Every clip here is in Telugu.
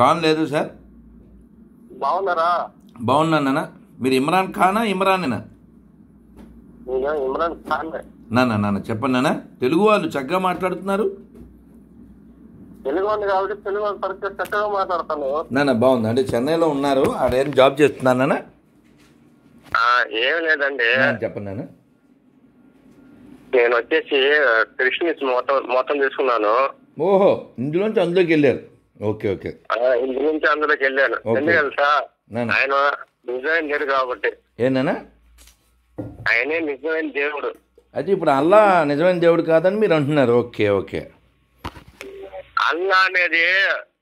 ఖాన్ లేదు సార్ బాగున్నారా బాగున్నానా మీరు ఇమ్రాన్ ఖానా ఇమ్రానేనా ఇమ్రాన్ ఖాన్ నానా చెప్పండి నాన్న తెలుగు వాళ్ళు చక్కగా మాట్లాడుతున్నారు తెలుగు వాళ్ళు కాబట్టి తెలుగు వాళ్ళు చక్కగా మాట్లాడతాను నాన్న బాగుంది అంటే చెన్నైలో ఉన్నారు ఆడేం జాబ్ చేస్తున్నారు నాన్న ఏం లేదండి చెప్పండి నాన్న నేను వచ్చేసి కృష్ణ మొత్తం మొత్తం తీసుకున్నాను ఓహో ఇందులోంచి అందులోకి వెళ్ళారు ఓకే ఓకే ఇంటి నుంచి అందులోకి వెళ్ళాను ఎందుకు తెలుసా ఆయన నిజమైన దేవుడు కాబట్టి ఏంటన్నా ఆయనే నిజమైన దేవుడు అది ఇప్పుడు అల్లా నిజమైన దేవుడు కాదని మీరు అంటున్నారు ఓకే ఓకే అల్లా అనేది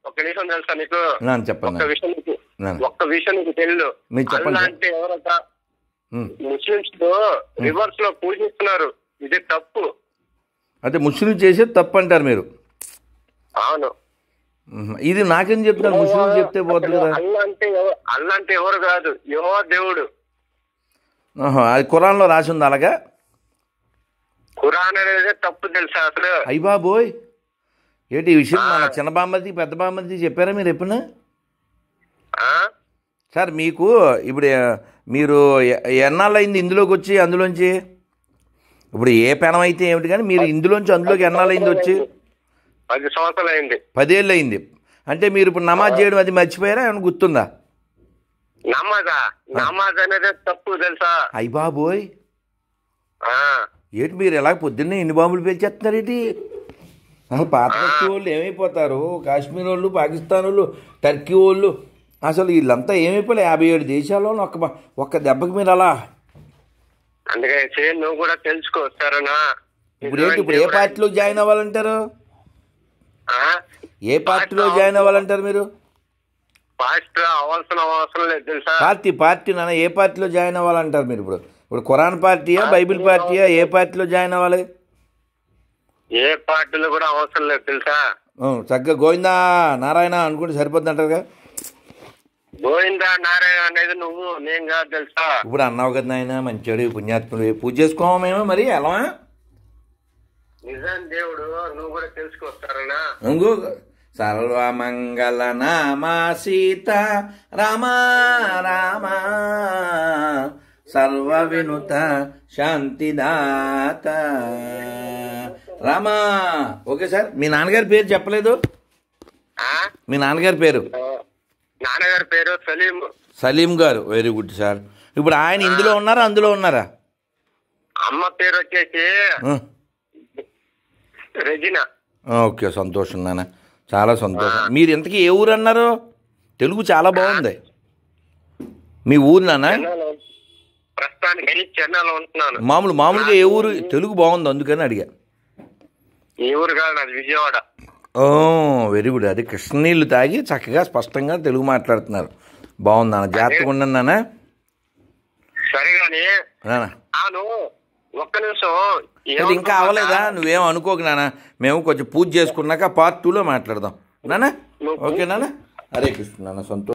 ఒక నిమిషం తెలుసా నీకు చెప్పండి ఒక విషయం ఒక్క విషయం నీకు తెలియదు అల్లా అంటే ఎవరట ముస్లింస్ రివర్స్ లో పూజిస్తున్నారు ఇది తప్పు అంటే ముస్లిం చేసేది తప్పు అంటారు మీరు అవును ఇది నాకేం చెప్తారు ముస్లిం చెప్తే పోతుంది కదా అంటే అంటే ఎవరు కాదు యహో దేవుడు అది కురాన్ లో రాసి ఉంది అలాగా ఖురాన్ అనేది తప్పు తెలుసా అసలు అయ్యి బాబోయ్ ఏంటి ఈ విషయం మన చిన్న బామ్మది పెద్ద బామ్మది చెప్పారా మీరు ఎప్పుడు సార్ మీకు ఇప్పుడు మీరు ఎన్నాళ్ళు అయింది ఇందులోకి వచ్చి అందులోంచి ఇప్పుడు ఏ పెనం అయితే ఏమిటి కానీ మీరు ఇందులోంచి అందులోకి ఎన్నాళ్ళు అయింది వచ్చి పది సంవత్సరాలు అయింది పదేళ్ళు అయింది అంటే మీరు ఇప్పుడు నమాజ్ చేయడం అది మర్చిపోయారా ఏమైనా గుర్తుందా నమాజా నమాజ్ అనేది తప్పు తెలుసా అయ్య బాబోయ్ ఏంటి మీరు ఎలా పొద్దున్నే ఎన్ని బాంబులు పేల్చేస్తున్నారు పేల్చేస్తున్నారేంటి పాత వాళ్ళు ఏమైపోతారు కాశ్మీర్ వాళ్ళు పాకిస్తాన్ వాళ్ళు టర్కీ వాళ్ళు అసలు వీళ్ళంతా ఏమైపోలే యాభై ఏడు దేశాల్లో ఒక్క ఒక్క దెబ్బకి మీరు అలా అందుకే నువ్వు కూడా తెలుసుకో ఇప్పుడు ఏంటి ఇప్పుడు ఏ పార్టీలో జాయిన్ అవ్వాలంటారు ఏ పార్టీలో జాయిన్ అవ్వాలంటారు మీరు పార్టీ పార్టీ పార్టీ నాన్న ఏ పార్టీలో జాయిన్ అవ్వాలంటారు మీరు ఇప్పుడు ఇప్పుడు ఖురాన్ పార్టీయా బైబిల్ పార్టీయా ఏ పార్టీలో జాయిన్ అవ్వాలి ఏ పార్టీలో కూడా అవసరం లేదు తెలుసా చక్కగా గోవిందా నారాయణ అనుకుంటే సరిపోద్ది అంటారుగా గోవిందా నారాయణ అనేది నువ్వు నేను కాదు తెలుసా ఇప్పుడు అన్నావు కదా నాయన మంచోడు పుణ్యాత్ముడు పూజ చేసుకోమా మేము మరి ఎలా నిజాం దేవుడు నువ్వు కూడా తెలుసుకొస్తారనా సర్వమంగళ నామా సీత రామ రామ సర్వ వినుత శాంతిదాత రామా ఓకే సార్ మీ నాన్నగారి పేరు చెప్పలేదు మీ నాన్నగారి పేరు నాన్నగారి పేరు సలీం సలీం గారు వెరీ గుడ్ సార్ ఇప్పుడు ఆయన ఇందులో ఉన్నారా అందులో ఉన్నారా అమ్మ పేరు వచ్చేసి రెజినా ఓకే సంతోషం నాన్న చాలా సంతోషం మీరు ఇంతకీ ఏ ఊరు అన్నారు తెలుగు చాలా బాగుంది మీ ఊరు నాన్న మామూలు మామూలుగా ఏ ఊరు తెలుగు బాగుంది అందుకని అడిగా ఓ వెరీ గుడ్ అది కృష్ణనీళ్ళు తాగి చక్కగా స్పష్టంగా తెలుగు మాట్లాడుతున్నారు బాగుంది నాన్న జాగ్రత్తగా ఉండండి నాన్న సరే కానీ ఒక్క నిమిషం ఇంకా అవ్వలేదా నువ్వేం అనుకోకు నాన్న మేము కొంచెం పూజ చేసుకున్నాక పార్ట్ టూలో మాట్లాడదాం నానా ఓకే నానా హరే కృష్ణ నాన్న సంతోష్